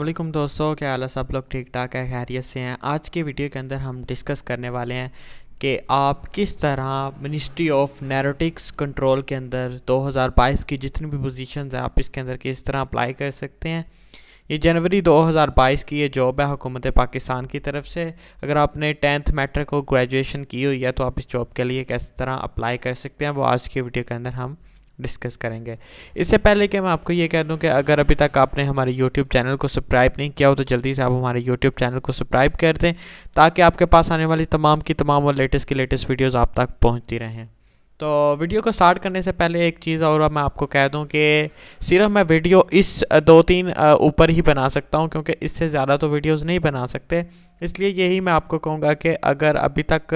अल्लाम दोस्तों क्या हाल सब लोग ठीक ठाक है खैरियत से हैं आज के वीडियो के अंदर हम डिस्कस करने वाले हैं कि आप किस तरह मिनिस्ट्री ऑफ नैरोटिक्स कंट्रोल के अंदर 2022 की जितनी भी पोजीशन है आप इसके अंदर किस तरह अप्लाई कर सकते हैं ये जनवरी 2022 की ये जॉब है हुकूमत पाकिस्तान की तरफ से अगर आपने टेंथ मैट्रिक और ग्रेजुएशन की हुई है तो आप इस जॉब के लिए किस तरह अप्लाई कर सकते हैं वो आज की वीडियो के अंदर हम डिस्कस करेंगे इससे पहले कि मैं आपको ये कह दूं कि अगर अभी तक आपने हमारे यूट्यूब चैनल को सब्सक्राइब नहीं किया हो तो जल्दी से आप हमारे यूट्यूब चैनल को सब्सक्राइब कर दें ताकि आपके पास आने वाली तमाम की तमाम और लेटेस्ट की लेटेस्ट वीडियोज़ आप तक पहुँचती रहें तो वीडियो को स्टार्ट करने से पहले एक चीज़ और मैं आपको कह दूं कि सिर्फ मैं वीडियो इस दो तीन ऊपर ही बना सकता हूं क्योंकि इससे ज़्यादा तो वीडियोस नहीं बना सकते इसलिए यही मैं आपको कहूँगा कि अगर अभी तक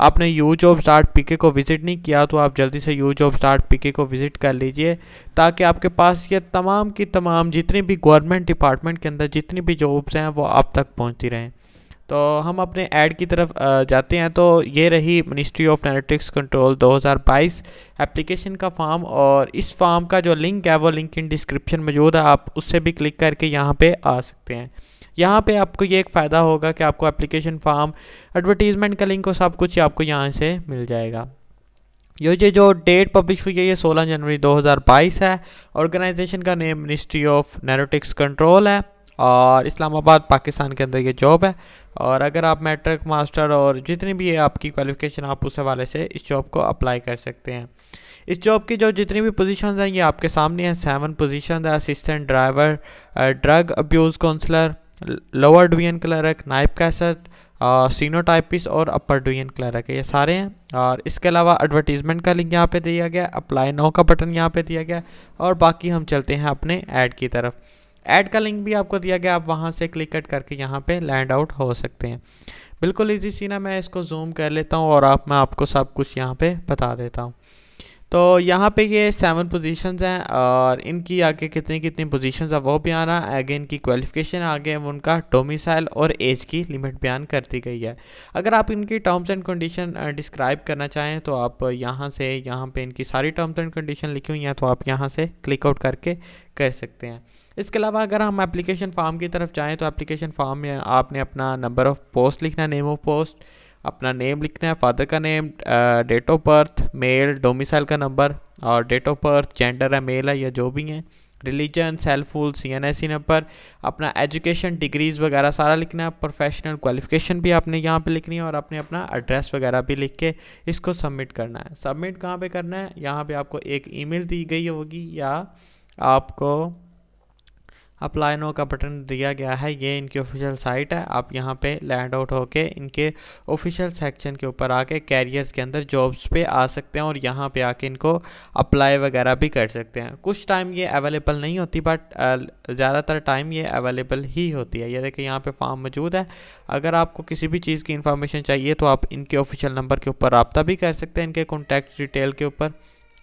आपने यू जॉब स्टार्ट पीके को विज़िट नहीं किया तो आप जल्दी से यू जॉब स्टार्ट पीके को विज़िट कर लीजिए ताकि आपके पास ये तमाम की तमाम जितनी भी गवर्नमेंट डिपार्टमेंट के अंदर जितनी भी जॉब्स हैं वो आप तक पहुँचती रहें तो हम अपने ऐड की तरफ जाते हैं तो ये रही मिनिस्ट्री ऑफ डायनेटिक्स कंट्रोल 2022 एप्लीकेशन का फॉर्म और इस फॉर्म का जो लिंक है वो लिंक इन डिस्क्रिप्शन मौजूद है आप उससे भी क्लिक करके यहाँ पे आ सकते हैं यहाँ पे आपको ये एक फ़ायदा होगा कि आपको एप्लीकेशन फॉर्म एडवर्टीज़मेंट का लिंक और सब कुछ आपको यहाँ से मिल जाएगा ये जो जो डेट पब्लिश हुई है ये 16 जनवरी 2022 है ऑर्गेनाइजेशन का name ministry of narcotics control है और इस्लामाबाद पाकिस्तान के अंदर ये जॉब है और अगर आप मैट्रिक मास्टर और जितनी भी है आपकी क्वालिफिकेशन आप उस हवाले से इस जॉब को अप्लाई कर सकते हैं इस जॉब की जो जितनी भी पोजीशन हैं ये आपके सामने हैं सेवन पोजीशन है assistant driver drug abuse counsellor lower division clerk नाइप कैसर सीनो टाइपिस और अपर डिवीजन क्लर्क है ये सारे हैं और इसके अलावा एडवर्टीज़मेंट का लिंक यहाँ पे दिया गया अप्लाई नाउ का बटन यहाँ पे दिया गया और बाकी हम चलते हैं अपने ऐड की तरफ ऐड का लिंक भी आपको दिया गया आप वहाँ से क्लिक कट करके यहाँ पे लैंड आउट हो सकते हैं बिल्कुल इजी ना मैं इसको जूम कर लेता हूँ और आप मैं आपको सब कुछ यहाँ पे बता देता हूँ तो यहाँ पे ये सेवन पोजीशंस हैं और इनकी आगे कितनी कितनी पोजीशंस है वो भी है आगे इनकी क्वालिफिकेशन आगे उनका डोमिसाइल और एज की लिमिट बयान कर दी गई है अगर आप इनकी टर्म्स एंड कंडीशन डिस्क्राइब करना चाहें तो आप यहाँ से यहाँ पे इनकी सारी टर्म्स एंड कंडीशन लिखी हुई हैं तो आप यहाँ से क्लिक आउट करके कर सकते हैं इसके अलावा अगर हम एप्लीकेशन फॉर्म की तरफ जाएँ तो एप्लीकेशन फॉर्म में आपने अपना नंबर ऑफ़ पोस्ट लिखना नेम ऑफ पोस्ट अपना नेम लिखना है फादर का name date of birth male domicile का नंबर और डेट ऑफ बर्थ जेंडर है मेल है या जो भी है रिलीजन सेल्फुल C N S C number अपना एजुकेशन डिग्रीज़ वगैरह सारा लिखना है प्रोफेशनल क्वालिफिकेशन भी आपने यहाँ पे लिखनी है और आपने अपना एड्रेस वगैरह भी लिख के इसको सबमिट करना है सबमिट कहाँ पे करना है यहाँ पे आपको एक ईमेल दी गई होगी या आपको अप्लाई नो का बटन दिया गया है ये इनकी ऑफिशियल साइट है आप यहाँ पे लैंड आउट होके इनके ऑफिशियल सेक्शन के ऊपर आके कैरियर्स के अंदर जॉब्स पे आ सकते हैं और यहाँ पे आके इनको अप्लाई वगैरह भी कर सकते हैं कुछ टाइम ये अवेलेबल नहीं होती बट ज़्यादातर टाइम ये अवेलेबल ही होती है ये देखिए यहाँ पर फॉर्म मौजूद है अगर आपको किसी भी चीज़ की इन्फॉर्मेशन चाहिए तो आप इनके ऑफिशियल नंबर के ऊपर रबता भी कर सकते हैं इनके कॉन्टैक्ट डिटेल के ऊपर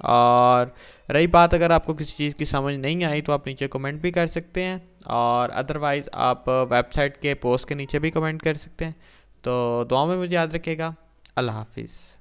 और रही बात अगर आपको किसी चीज़ की समझ नहीं आई तो आप नीचे कमेंट भी कर सकते हैं और अदरवाइज़ आप वेबसाइट के पोस्ट के नीचे भी कमेंट कर सकते हैं तो दुआ में मुझे याद रखिएगा अल्लाह हाफिज़